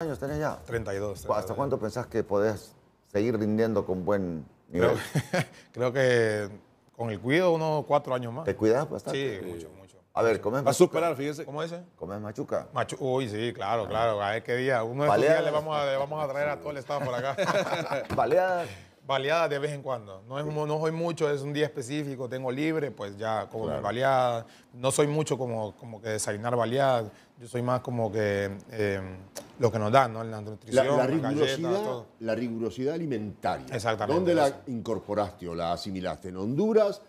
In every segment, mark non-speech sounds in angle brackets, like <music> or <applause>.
¿Cuántos años tenés ya? 32. ¿Hasta cuánto pensás que podés seguir rindiendo con buen nivel? <laughs> Creo, que con el cuido unos cuatro años más. ¿Te cuidas bastante? Sí, mucho, mucho. A ver, comes machuca. a superar, fíjese. ¿Cómo dice? Comes machuca. Machu Uy, sí, claro, ah. claro. A ver qué día. Uno de estos días le vamos, a, vamos a traer a todo el estado por acá. <laughs> Baleadas baleadas de vez en cuando. No, es, no soy mucho, es un día específico, tengo libre, pues ya como baleada. No soy mucho como, como que desayunar baleadas. Yo soy más como que em, lo que nos dan, ¿no? La nutrición, la, rigurosidad, la rigurosidad alimentaria. Exactamente. ¿Dónde la incorporaste o la asimilaste? ¿En Honduras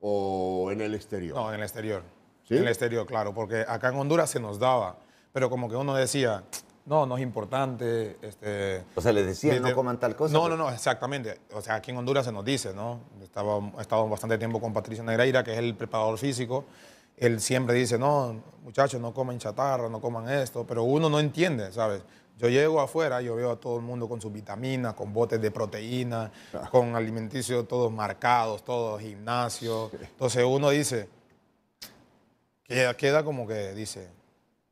o en el exterior? No, en el exterior. En el exterior, claro, porque acá en Honduras se nos daba, pero como que uno decía, no, no es importante. Este, o sea, les decía, no coman tal cosa. No, no, no, exactamente. O sea, aquí en Honduras se nos dice, ¿no? Estaba, he estado bastante tiempo con Patricio Negreira, que es el preparador físico. Él siempre dice, no, muchachos, no coman chatarra, no coman esto. Pero uno no entiende, ¿sabes? Yo llego afuera, yo veo a todo el mundo con sus vitaminas, con botes de proteína, ah. con alimenticios todos marcados, todos gimnasio. Entonces uno dice, queda, queda como que dice,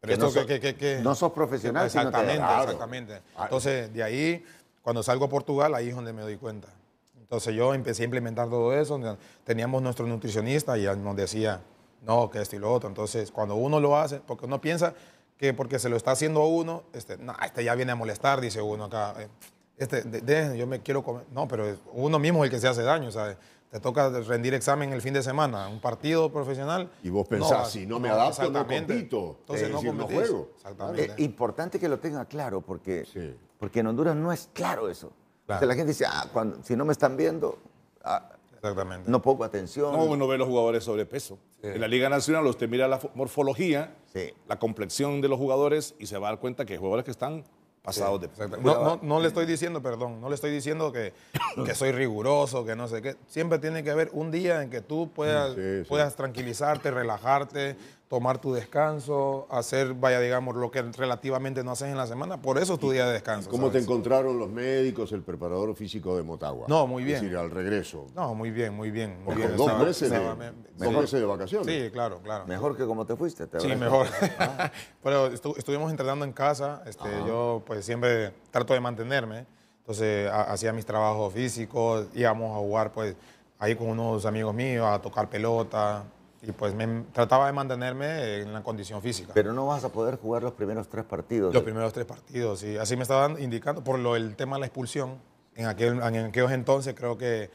no, sos, que, no sos profesional, Exactamente, exactamente. Entonces, de ahí, cuando salgo a Portugal, ahí es donde me doy cuenta. Entonces yo empecé a implementar todo eso. Teníamos nuestro nutricionista y nos decía, no, que esto y lo otro. Entonces, cuando uno lo hace, porque uno piensa que porque se lo está haciendo a uno, este, no, este ya viene a molestar, dice uno acá. Eh, este, yo me quiero comer. No, pero uno mismo es el que se hace daño, ¿sabes? Te toca rendir examen el fin de semana, un partido profesional. Y vos pensás, si no me no, adapto, no compito. Entonces no, juego. Exactamente. importante que lo tenga claro, porque, porque en Honduras no es claro eso. la gente dice, ah, si no me están viendo, ah, no pongo atención. No, uno ve los jugadores sobrepeso. En la Liga Nacional usted mira la morfología, la complexión de los jugadores y se va a dar cuenta que hay jugadores que están pasado de... No, no, no, le estoy diciendo, perdón, no le estoy diciendo que, que, soy riguroso, que no sé qué. Siempre tiene que haber un día en que tú puedas, puedas tranquilizarte, relajarte, tomar tu descanso, hacer, vaya, digamos, lo que relativamente no haces en la semana. Por eso es tu día de descanso. ¿Cómo te encontraron los médicos, el preparador físico de Motagua? No, muy bien. Es decir, al regreso. No, muy bien, muy bien. Dos, meses de, dos meses de vacaciones. Sí, claro, claro. Mejor que como te fuiste. Te sí, mejor. <laughs> Pero estuvimos entrenando en casa. Este, yo, pues, pues, siempre trato de mantenerme. Entonces hacía mis trabajos físicos, íbamos a jugar pues ahí con unos amigos míos a tocar pelota y pues me trataba de mantenerme en la condición física. Pero no vas a poder jugar los primeros tres partidos. Los primeros tres partidos, sí. Así me estaban indicando por lo, el tema de la expulsión. En, aquel, en aquellos entonces creo que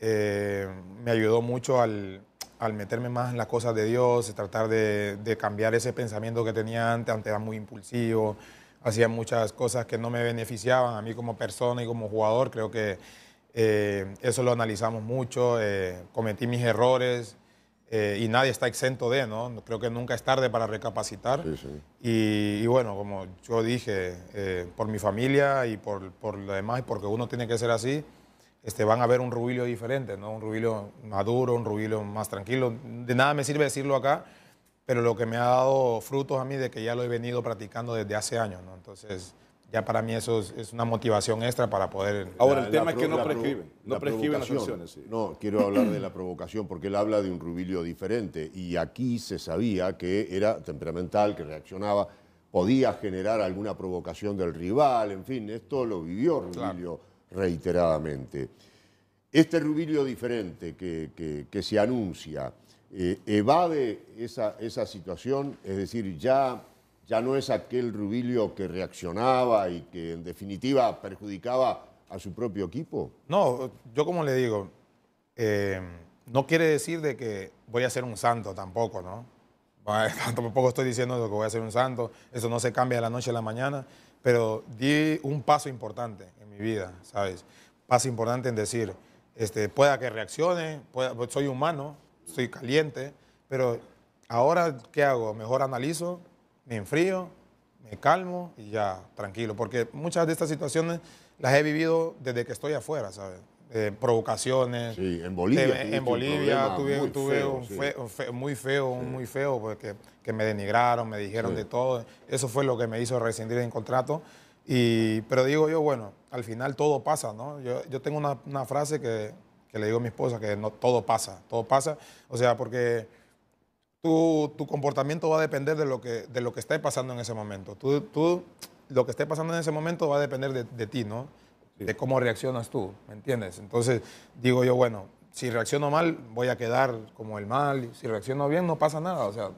eh, me ayudó mucho al, al, meterme más en las cosas de Dios, tratar de, de cambiar ese pensamiento que tenía antes, antes era muy impulsivo hacía muchas cosas que no me beneficiaban a mí como persona y como jugador. Creo que eh, eso lo analizamos mucho, eh, cometí mis errores eh, y nadie está exento de, ¿no? Creo que nunca es tarde para recapacitar. Y, bueno, como yo dije, por mi familia y por, por lo demás, porque uno tiene que ser así, este, van a ver un rubilio diferente, ¿no? Un rubilio maduro, un rubilio más tranquilo. De nada me sirve decirlo acá pero lo que me ha dado frutos a mí de que ya lo he venido practicando desde hace años, ¿no? Entonces, ya para mí eso es, una motivación extra para poder... Ahora, el tema es que no prescriben, no prescriben las acciones. No, quiero hablar de la provocación, porque él habla de un Rubilio diferente, y aquí se sabía que era temperamental, que reaccionaba, podía generar alguna provocación del rival, en fin, esto lo vivió Rubilio reiteradamente. Este Rubilio diferente que, se anuncia, eh, ¿evade esa, situación? Es decir, ya, ya no es aquel Rubilio que reaccionaba y que en definitiva perjudicaba a su propio equipo. No, yo como le digo, eh, no quiere decir de que voy a ser un santo tampoco, ¿no? <laughs> Tampoco estoy diciendo que voy a ser un santo, eso no se cambia de la noche a la mañana, pero di un paso importante en mi vida, ¿sabes? Paso importante en decir, este, pueda que reaccione, pues, soy humano, soy caliente, pero ahora, ¿qué hago? Mejor analizo, me enfrío, me calmo y ya, tranquilo. Porque muchas de estas situaciones las he vivido desde que estoy afuera, ¿sabes? Eh, provocaciones. Sí, en Bolivia. en Bolivia tuve, un, muy feo, un muy feo, porque que me denigraron, me dijeron de todo. Eso fue lo que me hizo rescindir el contrato pero digo yo, bueno, al final todo pasa, ¿no? Yo, yo tengo una, frase que, que, le digo a mi esposa, que no, todo pasa, todo pasa. O sea, porque tu, tu comportamiento va a depender de lo que, de lo que esté pasando en ese momento. Tú, tú, lo que esté pasando en ese momento va a depender de, de ti, ¿no? De cómo reaccionas tú, ¿me entiendes? Entonces, digo yo, bueno, si reacciono mal, voy a quedar como el mal. Si reacciono bien, no pasa nada. O sea,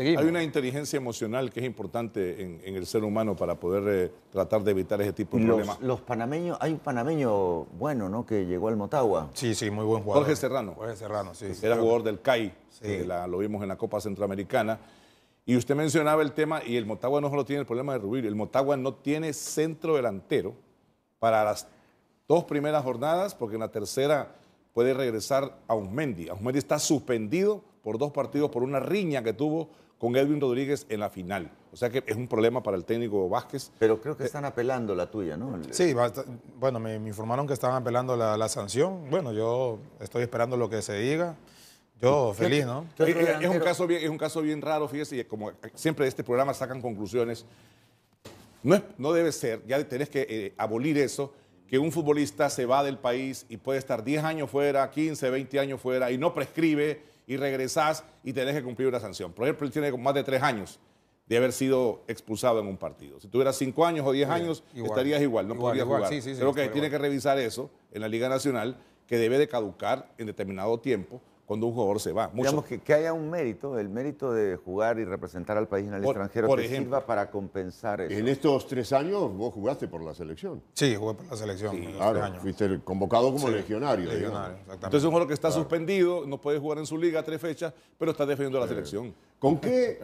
hay una inteligencia emocional que es importante en, el ser humano para poder eh, tratar de evitar ese tipo de problemas. Los panameños, hay un panameño bueno, ¿no? Que llegó al Motagua. Sí, sí, muy buen jugador. Jorge Serrano. Jorge Serrano, sí. Era jugador del CAI, lo vimos en la Copa Centroamericana. Y usted mencionaba el tema, y el Motagua no solo tiene el problema de Rubir, el Motagua no tiene centro delantero para las dos primeras jornadas, porque en la tercera puede regresar a Usmendi. Usmendi está suspendido por dos partidos por una riña que tuvo con Edwin Rodríguez en la final. O sea que es un problema para el técnico Vázquez. Pero creo que están apelando la tuya, ¿no? Sí, bueno, me, informaron que estaban apelando la, sanción. Bueno, yo estoy esperando lo que se diga. Yo feliz, ¿no? Eh, eh, es, un caso bien, es un caso bien raro, fíjese, y como siempre de este programa sacan conclusiones. No, no debe ser, ya tenés que eh, abolir eso, que un futbolista se va del país y puede estar 10 años fuera, 15, 20 años fuera y no prescribe y regresás y tenés que cumplir una sanción. Por ejemplo, él tiene más de tres años de haber sido expulsado en un partido. Si tuvieras cinco años o diez años, estarías igual, no podrías jugar. Creo que tiene que revisar eso en la Liga Nacional, que debe de caducar en determinado tiempo cuando un jugador se va. Digamos que, haya un mérito, el mérito de jugar y representar al país en el extranjero por sirva para compensar eso. En estos tres años vos jugaste por la selección. Sí, jugué por la selección. claro, fuiste convocado como legionario. legionario Entonces un jugador que está suspendido, no puede jugar en su liga tres fechas, pero está defendiendo a la eh, selección. ¿Con qué...